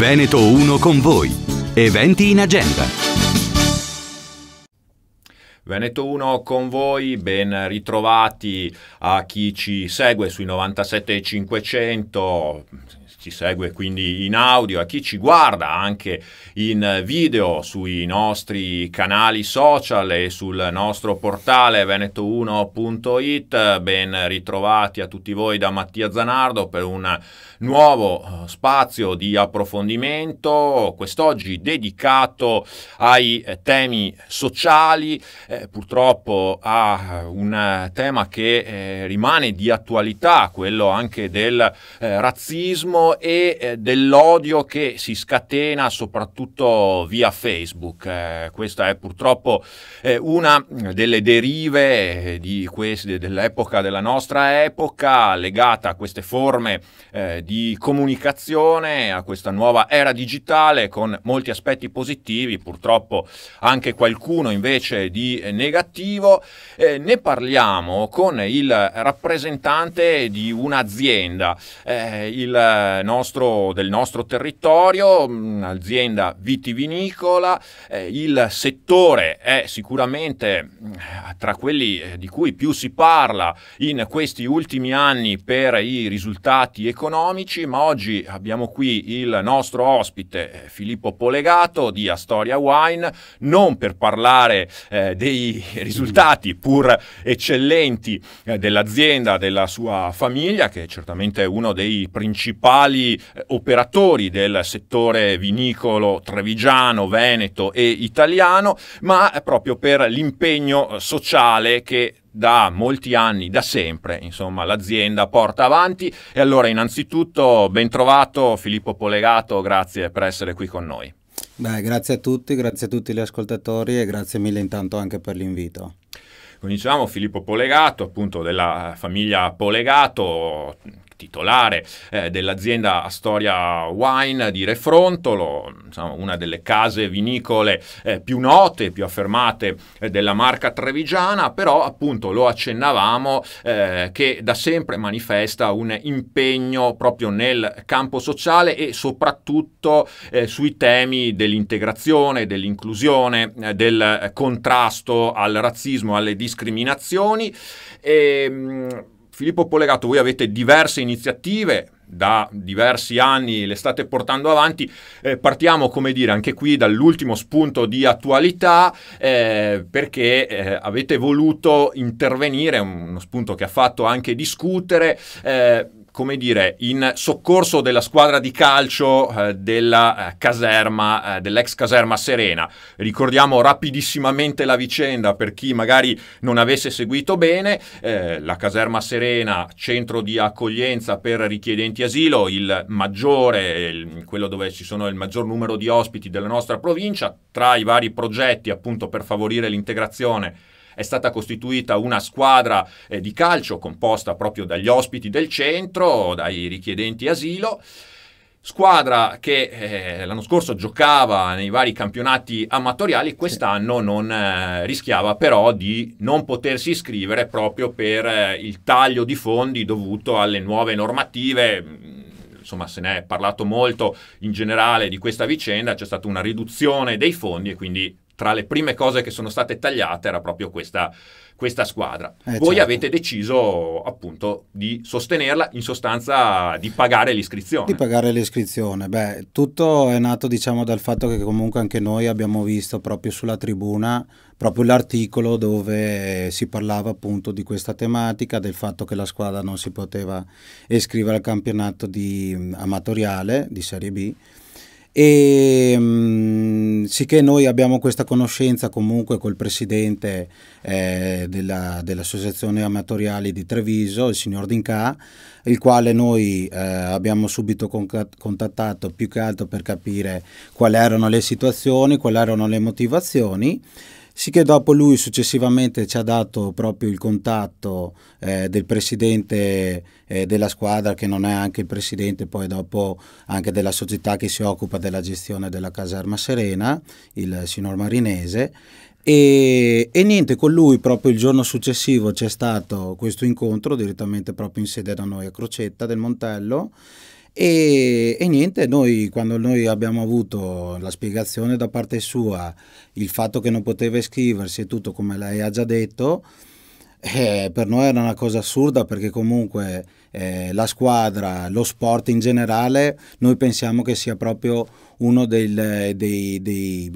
Veneto 1 con voi. Eventi in agenda. Veneto 1 con voi, ben ritrovati a chi ci segue sui 97500, ci segue quindi in audio, a chi ci guarda anche in video sui nostri canali social e sul nostro portale veneto1.it. Ben ritrovati a tutti voi da Mattia Zanardo per un nuovo eh, spazio di approfondimento, quest'oggi dedicato ai eh, temi sociali, eh, purtroppo a eh, un tema che eh, rimane di attualità, quello anche del eh, razzismo e dell'odio che si scatena soprattutto via Facebook. questa è purtroppo una delle derive queste, dell'epoca, della nostra epoca, legata a queste forme di di comunicazione a questa nuova era digitale con molti aspetti positivi, purtroppo anche qualcuno invece di negativo. Eh, ne parliamo con il rappresentante di un'azienda eh, nostro, del nostro territorio, un'azienda vitivinicola. Eh, il settore è sicuramente eh, tra quelli eh, di cui più si parla in questi ultimi anni per i risultati economici amici, ma oggi abbiamo qui il nostro ospite eh, Filippo Polegato di Astoria Wine, non per parlare eh, dei risultati pur eccellenti eh, dell'azienda, della sua famiglia, che è certamente è uno dei principali eh, operatori del settore vinicolo trevigiano, veneto e italiano, ma proprio per l'impegno eh, sociale che da molti anni, da sempre, insomma, l'azienda porta avanti. E allora, innanzitutto, ben trovato Filippo Polegato, grazie per essere qui con noi. Beh, grazie a tutti, grazie a tutti gli ascoltatori e grazie mille intanto anche per l'invito. Cominciamo Filippo Polegato, appunto della famiglia Polegato, titolare eh, dell'azienda Astoria Wine di Refrontolo, insomma, una delle case vinicole eh, più note, più affermate eh, della marca trevigiana, però appunto lo accennavamo eh, che da sempre manifesta un impegno proprio nel campo sociale e soprattutto eh, sui temi dell'integrazione, dell'inclusione, eh, del contrasto al razzismo, alle discriminazioni. E, ehm, Filippo Polegato, voi avete diverse iniziative, da diversi anni le state portando avanti. Eh, partiamo, come dire, anche qui dall'ultimo spunto di attualità eh, perché eh, avete voluto intervenire, uno spunto che ha fatto anche discutere eh, come dire, in soccorso della squadra di calcio eh, della eh, caserma, eh, dell'ex caserma Serena. Ricordiamo rapidissimamente la vicenda per chi magari non avesse seguito bene. Eh, la caserma Serena, centro di accoglienza per richiedenti asilo, il maggiore, il, quello dove ci sono il maggior numero di ospiti della nostra provincia, tra i vari progetti appunto per favorire l'integrazione è stata costituita una squadra eh, di calcio composta proprio dagli ospiti del centro, dai richiedenti asilo. Squadra che eh, l'anno scorso giocava nei vari campionati amatoriali, quest'anno non eh, rischiava però di non potersi iscrivere proprio per eh, il taglio di fondi dovuto alle nuove normative. Insomma, se ne è parlato molto in generale di questa vicenda, c'è stata una riduzione dei fondi e quindi tra le prime cose che sono state tagliate era proprio questa, questa squadra. Eh, Voi certo. avete deciso appunto di sostenerla, in sostanza di pagare l'iscrizione. Di pagare l'iscrizione. Beh, tutto è nato diciamo dal fatto che comunque anche noi abbiamo visto proprio sulla tribuna proprio l'articolo dove si parlava appunto di questa tematica, del fatto che la squadra non si poteva iscrivere al campionato di, mm, amatoriale di Serie B e mh, mm, sicché noi abbiamo questa conoscenza comunque col presidente eh, della, dell'associazione amatoriali di Treviso, il signor Dinca, il quale noi eh, abbiamo subito contattato più che altro per capire quali erano le situazioni, quali erano le motivazioni sì che dopo lui successivamente ci ha dato proprio il contatto eh, del presidente eh, della squadra che non è anche il presidente poi dopo anche della società che si occupa della gestione della caserma Serena, il signor Marinese. E, e, niente, con lui proprio il giorno successivo c'è stato questo incontro direttamente proprio in sede da noi a Crocetta del Montello e, e, niente, noi quando noi abbiamo avuto la spiegazione da parte sua, il fatto che non poteva iscriversi e tutto come lei ha già detto, eh, per noi era una cosa assurda perché comunque eh, la squadra, lo sport in generale, noi pensiamo che sia proprio uno del, dei, dei,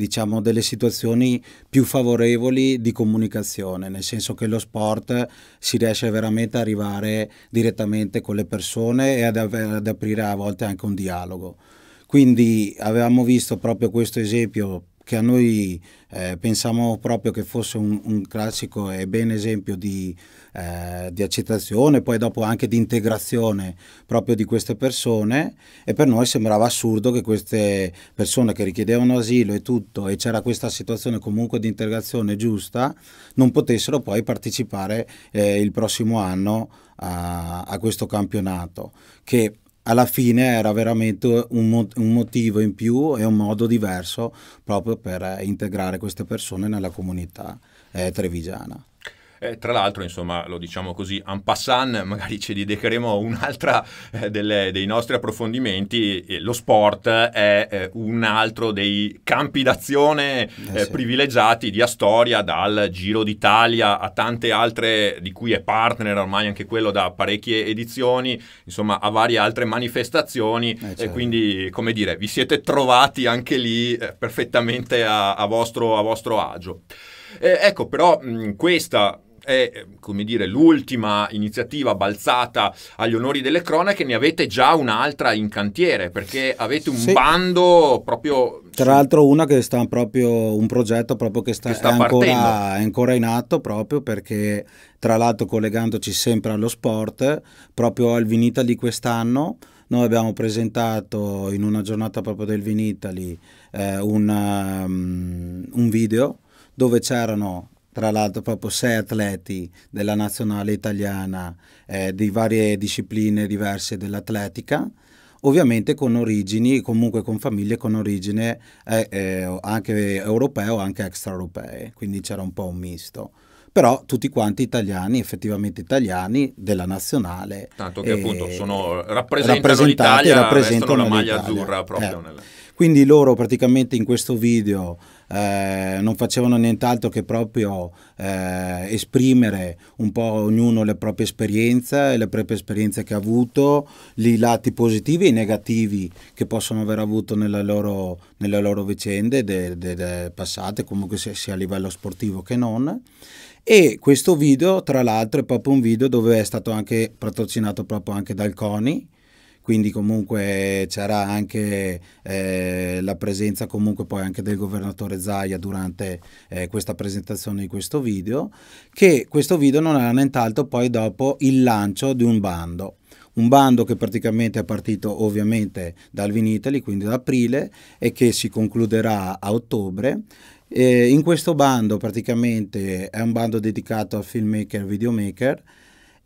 diciamo, delle situazioni più favorevoli di comunicazione, nel senso che lo sport si riesce veramente ad arrivare direttamente con le persone e ad, ad aprire a volte anche un dialogo. Quindi avevamo visto proprio questo esempio che a noi eh, pensiamo proprio che fosse un, un, classico e ben esempio di, eh, di accettazione, poi dopo anche di integrazione proprio di queste persone e per noi sembrava assurdo che queste persone che richiedevano asilo e tutto e c'era questa situazione comunque di integrazione giusta non potessero poi partecipare eh, il prossimo anno a, a questo campionato che alla fine era veramente un, mo- un, motivo in più e un modo diverso proprio per integrare queste persone nella comunità eh, trevigiana. Eh, tra l'altro, insomma, lo diciamo così, en passant, magari ci dedicheremo a un'altra eh, delle, dei nostri approfondimenti, eh, lo sport è eh, un altro dei campi d'azione eh, eh, sì. privilegiati di Astoria, dal Giro d'Italia a tante altre, di cui è partner ormai anche quello da parecchie edizioni, insomma, a varie altre manifestazioni, certo. e quindi, come dire, vi siete trovati anche lì perfettamente a, a, vostro, a vostro agio. Eh, ecco, però mh, questa è, come dire, l'ultima iniziativa balzata agli onori delle cronache, ne avete già un'altra in cantiere, perché avete un sì. bando proprio... Tra l'altro una che sta proprio, un progetto proprio che sta, che sta è, ancora, è ancora in atto proprio perché tra l'altro collegandoci sempre allo sport, proprio al Vinita di quest'anno, noi abbiamo presentato in una giornata proprio del Vinitali eh, un, um, un video dove c'erano tra l'altro proprio sei atleti della nazionale italiana eh, di varie discipline diverse dell'atletica, ovviamente con origini, comunque con famiglie con origine eh, eh, anche europea o anche extraeuropee, quindi c'era un po' un misto però tutti quanti italiani, effettivamente italiani della nazionale. Tanto che appunto eh, sono, rappresentati l'Italia, rappresentano la maglia azzurra proprio. Eh. Nella... Quindi loro praticamente in questo video eh, non facevano nient'altro che proprio eh, esprimere un po' ognuno le proprie esperienze, le proprie esperienze che ha avuto, i lati positivi e negativi che possono aver avuto nelle loro, nelle loro vicende de, de, de passate, comunque sia a livello sportivo che non. E questo video, tra l'altro, è proprio un video dove è stato anche patrocinato proprio anche dal CONI, quindi comunque c'era anche eh, la presenza comunque poi anche del governatore Zaia durante eh, questa presentazione di questo video, che questo video non era nient'altro poi dopo il lancio di un bando un bando che praticamente è partito ovviamente dal Vinitali, quindi ad aprile, e che si concluderà a ottobre. E eh, in questo bando praticamente è un bando dedicato al filmmaker e videomaker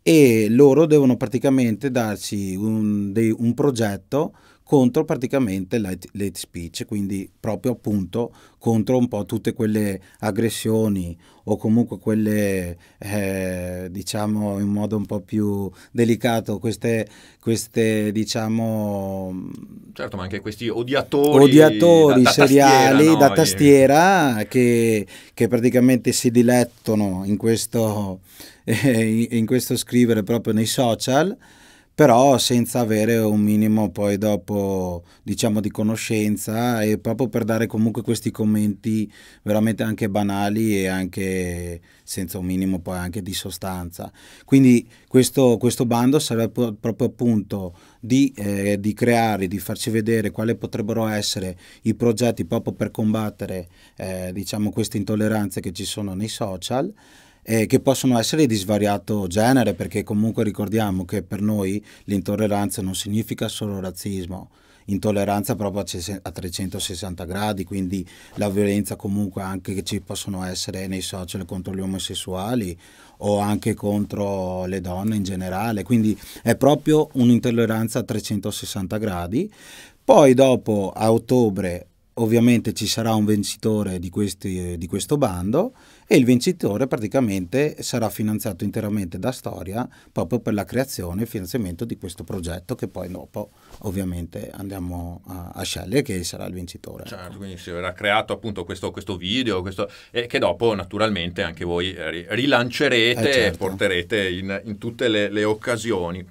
e loro devono praticamente darci un, dei, un progetto contro praticamente l'hate speech, quindi proprio appunto contro un po' tutte quelle aggressioni o comunque quelle, eh, diciamo in modo un po' più delicato, queste, queste diciamo... Certo, ma anche questi odiatori... Odiatori da, da seriali tastiera, no? da eh. tastiera che, che praticamente si dilettono in questo, eh, in questo scrivere proprio nei social però senza avere un minimo poi dopo diciamo di conoscenza e proprio per dare comunque questi commenti veramente anche banali e anche senza un minimo poi anche di sostanza quindi questo, questo bando serve proprio appunto di, eh, di, creare di farci vedere quali potrebbero essere i progetti proprio per combattere eh, diciamo queste intolleranze che ci sono nei social eh, che possono essere di svariato genere, perché comunque ricordiamo che per noi l'intolleranza non significa solo razzismo, intolleranza proprio a 360 gradi, quindi la violenza comunque anche che ci possono essere nei social contro gli omosessuali o anche contro le donne in generale, quindi è proprio un'intolleranza a 360 gradi. Poi dopo a ottobre ovviamente ci sarà un vincitore di, questi, di questo bando e il vincitore praticamente sarà finanziato interamente da Storia proprio per la creazione e finanziamento di questo progetto che poi dopo ovviamente andiamo a, a scegliere che sarà il vincitore. Certo, quindi si verrà creato appunto questo, questo video questo, e che dopo naturalmente anche voi eh, rilancerete eh certo. e porterete in, in tutte le, le occasioni.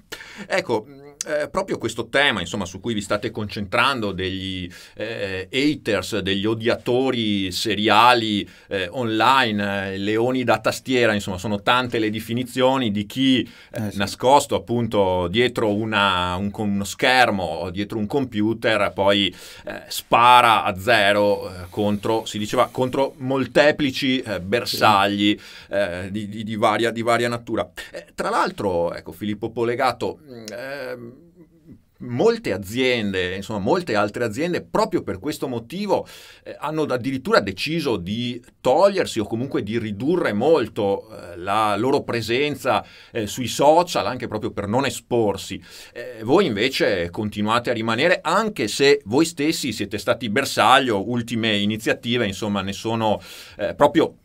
Ecco, eh, proprio questo tema insomma, su cui vi state concentrando, degli eh, haters, degli odiatori seriali eh, online, eh, leoni da tastiera, insomma sono tante le definizioni di chi eh, sì. nascosto appunto dietro una, un, uno schermo dietro un computer poi spara a zero contro, si diceva, contro molteplici bersagli sì. di, di, di, varia, di, varia, natura. tra l'altro, ecco, Filippo Polegato, mm, ehm, molte aziende, insomma molte altre aziende, proprio per questo motivo eh, hanno addirittura deciso di togliersi o comunque di ridurre molto eh, la loro presenza eh, sui social, anche proprio per non esporsi. Eh, voi invece continuate a rimanere, anche se voi stessi siete stati bersaglio, ultime iniziative, insomma ne sono eh, proprio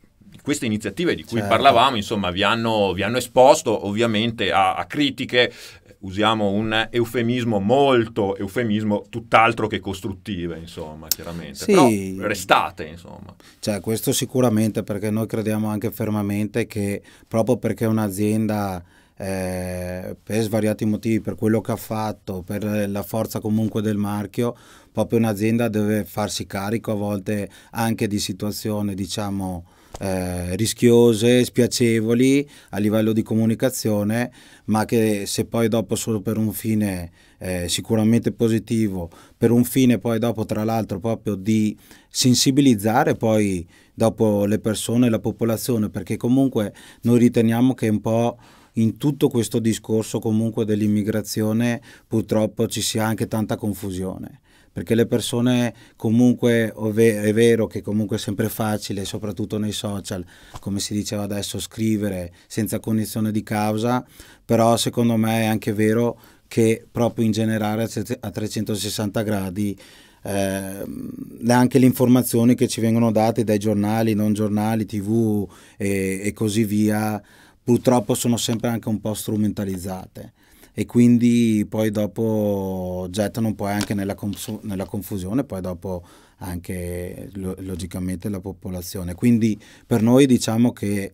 queste iniziative di cui certo. parlavamo, insomma, vi hanno, vi hanno esposto ovviamente a, a critiche usiamo un eufemismo molto eufemismo, tutt'altro che costruttive, insomma, chiaramente. Sì. Però restate, insomma. Cioè, questo sicuramente perché noi crediamo anche fermamente che proprio perché un'azienda eh, per svariati motivi, per quello che ha fatto, per la forza comunque del marchio, proprio un'azienda deve farsi carico a volte anche di situazioni, diciamo, eh, rischiose, spiacevoli a livello di comunicazione, ma che se poi dopo solo per un fine eh, sicuramente positivo, per un fine poi dopo tra l'altro proprio di sensibilizzare poi dopo le persone, la popolazione, perché comunque noi riteniamo che un po' in tutto questo discorso comunque dell'immigrazione purtroppo ci sia anche tanta confusione perché le persone comunque è vero che comunque è sempre facile, soprattutto nei social, come si diceva adesso, scrivere senza cognizione di causa, però secondo me è anche vero che proprio in generale a 360 gradi eh, anche le informazioni che ci vengono date dai giornali, non giornali, tv e, e così via, purtroppo sono sempre anche un po' strumentalizzate e quindi poi dopo gettano un po' anche nella, nella confusione, poi dopo anche lo logicamente la popolazione. Quindi per noi diciamo che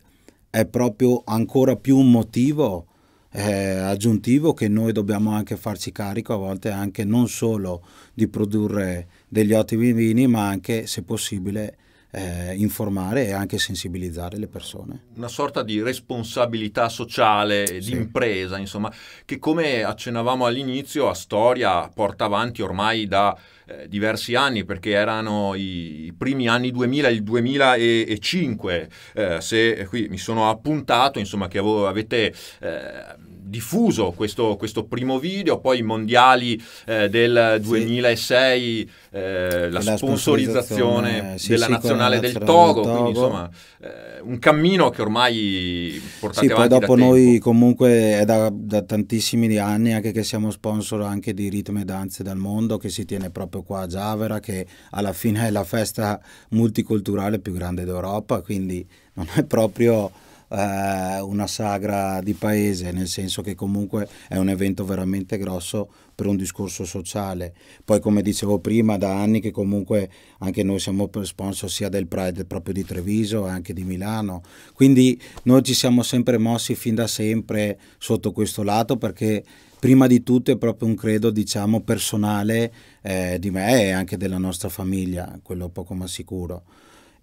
è proprio ancora più un motivo eh, aggiuntivo che noi dobbiamo anche farci carico a volte anche non solo di produrre degli ottimi vini ma anche se possibile eh, informare e anche sensibilizzare le persone. Una sorta di responsabilità sociale di impresa, insomma, che come accennavamo all'inizio, Astoria porta avanti ormai da eh, diversi anni perché erano i, i, primi anni 2000, il 2005, eh, se qui mi sono appuntato, insomma che avevo, avete eh, diffuso questo, questo, primo video, poi i mondiali eh, del 2006, sì. eh, la, la, sponsorizzazione, sì, della sì, nazionale, del Togo, del Togo, quindi insomma eh, un cammino che ormai portate sì, avanti poi dopo noi tempo. comunque è da, da, tantissimi anni anche che siamo sponsor anche di Ritmo e Danze dal Mondo che si tiene proprio stato qua a Giavera che alla fine è la festa multiculturale più grande d'Europa, quindi non è proprio eh, una sagra di paese, nel senso che comunque è un evento veramente grosso per un discorso sociale. Poi come dicevo prima, da anni che comunque anche noi siamo sponsor sia del Pride proprio di Treviso e anche di Milano, quindi noi ci siamo sempre mossi fin da sempre sotto questo lato perché prima di tutto è proprio un credo diciamo personale eh, di me e anche della nostra famiglia, quello poco ma sicuro.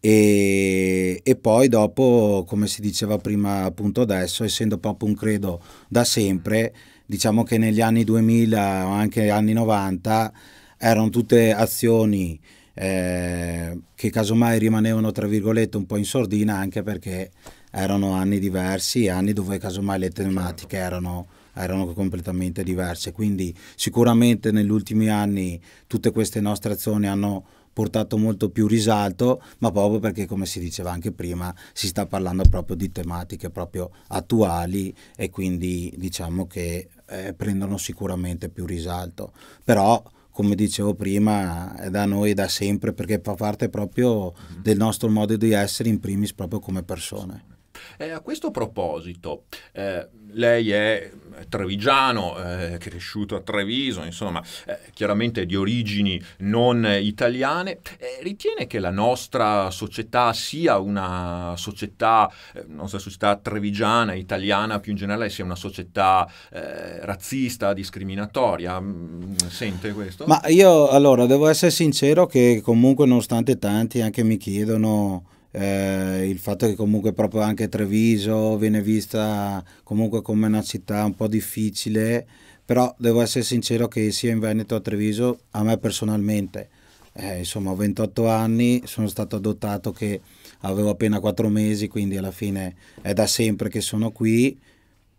E, e, poi dopo, come si diceva prima, appunto adesso, essendo proprio un credo da sempre, diciamo che negli anni 2000 o anche anni 90 erano tutte azioni eh, che casomai rimanevano tra virgolette un po' in sordina anche perché erano anni diversi, anni dove casomai le certo. tematiche erano erano completamente diverse quindi sicuramente negli ultimi anni tutte queste nostre azioni hanno portato molto più risalto, ma proprio perché, come si diceva anche prima, si sta parlando proprio di tematiche proprio attuali e quindi diciamo che eh, prendono sicuramente più risalto. Però, come dicevo prima, è da noi da sempre perché fa parte proprio mm-hmm. del nostro modo di essere in primis proprio come persone. Eh, a questo proposito, eh, lei è trevigiano, eh, cresciuto a Treviso, insomma, eh, chiaramente di origini non italiane. Eh, ritiene che la nostra società sia una società, eh, nostra società trevigiana, italiana più in generale, sia una società eh, razzista, discriminatoria? Mm, sente questo? Ma io allora devo essere sincero che comunque nonostante tanti anche mi chiedono eh, il fatto che comunque proprio anche Treviso viene vista comunque come una città un po' difficile, però devo essere sincero che sia in Veneto a Treviso, a me personalmente, eh, insomma ho 28 anni, sono stato adottato che avevo appena 4 mesi, quindi alla fine è da sempre che sono qui,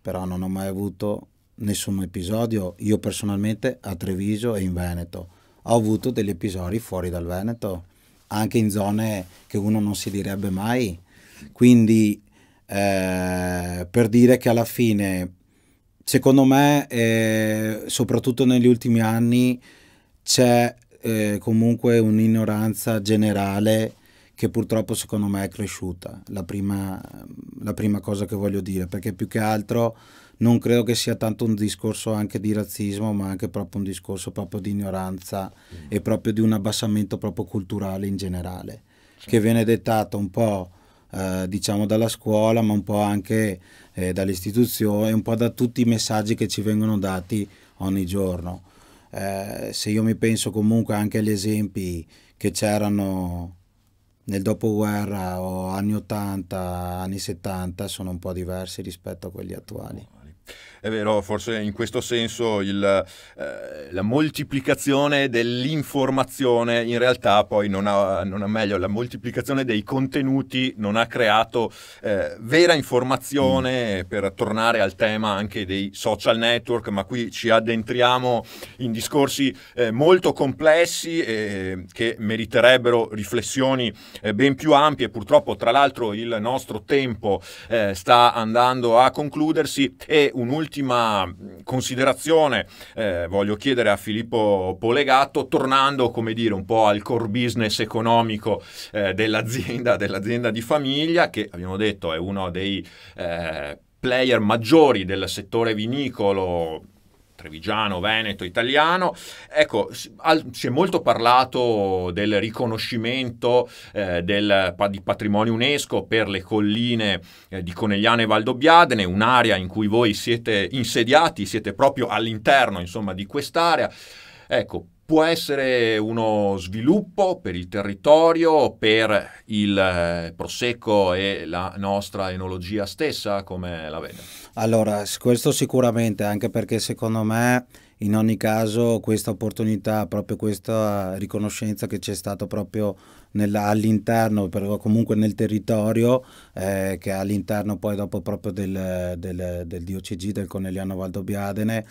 però non ho mai avuto nessun episodio, io personalmente a Treviso e in Veneto. Ho avuto degli episodi fuori dal Veneto, anche in zone che uno non si direbbe mai. Quindi eh, per dire che alla fine, secondo me, eh, soprattutto negli ultimi anni, c'è eh, comunque un'ignoranza generale che purtroppo secondo me è cresciuta. La prima, la prima cosa che voglio dire, perché più che altro non credo che sia tanto un discorso anche di razzismo, ma anche proprio un discorso proprio di ignoranza mm. e proprio di un abbassamento proprio culturale in generale, sì. che viene dettato un po' eh, diciamo dalla scuola, ma un po' anche eh, dall'istituzione, un po' da tutti i messaggi che ci vengono dati ogni giorno. Eh, se io mi penso comunque anche agli esempi che c'erano nel dopoguerra o anni 80, anni 70 sono un po' diversi rispetto a quelli attuali. È vero, forse in questo senso il, eh, la moltiplicazione dell'informazione in realtà poi non ha, non ha, meglio, la moltiplicazione dei contenuti non ha creato eh, vera informazione mm. per tornare al tema anche dei social network, ma qui ci addentriamo in discorsi eh, molto complessi eh, che meriterebbero riflessioni eh, ben più ampie. Purtroppo, tra l'altro, il nostro tempo eh, sta andando a concludersi e un'ultima mm, considerazione eh, voglio chiedere a Filippo Polegato, tornando come dire un po' al core business economico eh, dell'azienda, dell'azienda di famiglia, che abbiamo detto è uno dei eh, player maggiori del settore vinicolo trevigiano, veneto, italiano. Ecco, si è molto parlato del riconoscimento eh, del, di patrimonio UNESCO per le colline eh, di Conegliano e Valdobbiadene, un'area in cui voi siete insediati, siete proprio all'interno, insomma, di quest'area. Ecco, Può essere uno sviluppo per il territorio, per il eh, prosecco e la nostra enologia stessa, come la vede? Allora, questo sicuramente, anche perché secondo me in ogni caso questa opportunità, proprio questa riconoscenza che c'è stata proprio nella, all'interno, però comunque nel territorio, eh, che all'interno poi dopo proprio del, del, del DOCG, del Conegliano Valdobbiadene,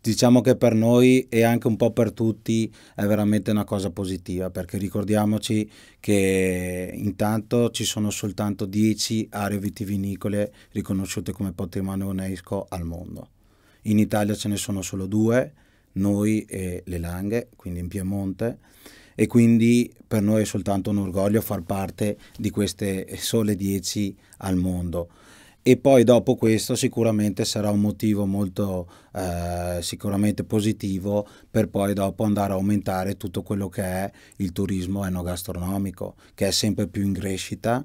diciamo che per noi e anche un po' per tutti è veramente una cosa positiva, perché ricordiamoci che intanto ci sono soltanto 10 aree vitivinicole riconosciute come patrimonio UNESCO al mondo. In Italia ce ne sono solo due, noi e le Langhe, quindi in Piemonte, e quindi per noi è soltanto un orgoglio far parte di queste sole 10 al mondo. E poi dopo questo sicuramente sarà un motivo molto eh, sicuramente positivo per poi dopo andare a aumentare tutto quello che è il turismo enogastronomico, che è sempre più in crescita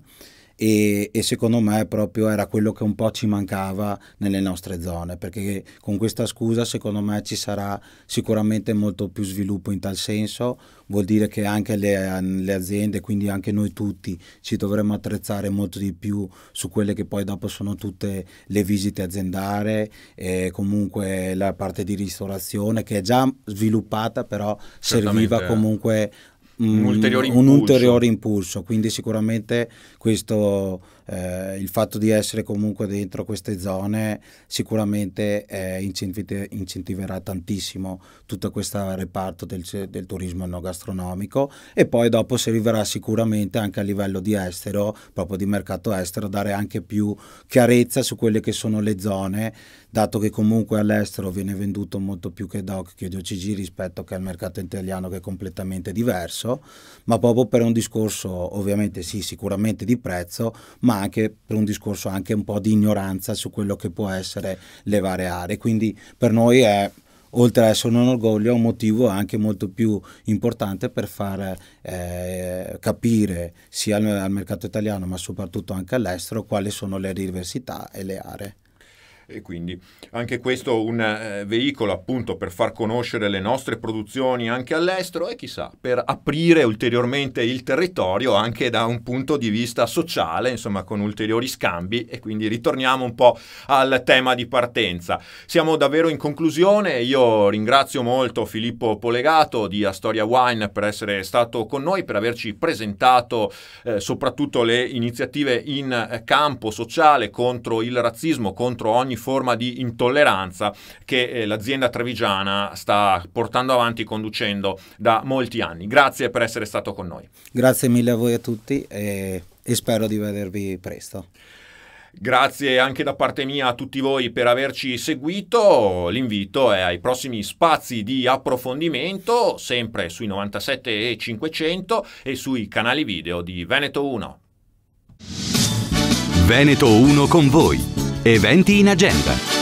e, e, secondo me proprio era quello che un po' ci mancava nelle nostre zone, perché con questa scusa secondo me ci sarà sicuramente molto più sviluppo in tal senso, vuol dire che anche le, le aziende, quindi anche noi tutti, ci dovremmo attrezzare molto di più su quelle che poi dopo sono tutte le visite aziendali, eh, comunque la parte di ristorazione che è già sviluppata però serviva eh. comunque un, mm, ulteriore, un impulso. ulteriore impulso. Quindi sicuramente questo, eh, il fatto di essere comunque dentro queste zone sicuramente eh, incentiverà tantissimo tutto questo reparto del, del turismo no gastronomico e poi dopo servirà sicuramente anche a livello di estero, proprio di mercato estero, dare anche più chiarezza su quelle che sono le zone, dato che comunque all'estero viene venduto molto più che DOC, che OCG rispetto che al mercato italiano che è completamente diverso basso, ma proprio per un discorso ovviamente sì, sicuramente di prezzo, ma anche per un discorso anche un po' di ignoranza su quello che può essere le varie aree. Quindi per noi è oltre ad essere un orgoglio, è un motivo anche molto più importante per far eh, capire sia al, al mercato italiano ma soprattutto anche all'estero quali sono le diversità e le aree. E quindi anche questo un eh, veicolo appunto per far conoscere le nostre produzioni anche all'estero e chissà, per aprire ulteriormente il territorio anche da un punto di vista sociale, insomma con ulteriori scambi e quindi ritorniamo un po' al tema di partenza. Siamo davvero in conclusione, io ringrazio molto Filippo Polegato di Astoria Wine per essere stato con noi, per averci presentato eh, soprattutto le iniziative in eh, campo sociale contro il razzismo, contro ogni ogni forma di intolleranza che eh, l'azienda trevigiana sta portando avanti e conducendo da molti anni. Grazie per essere stato con noi. Grazie mille a voi a tutti e, e spero di vedervi presto. Grazie anche da parte mia a tutti voi per averci seguito. L'invito è ai prossimi spazi di approfondimento, sempre sui 97 e 500 e sui canali video di Veneto 1. Veneto 1 con voi. Eventi in agenda.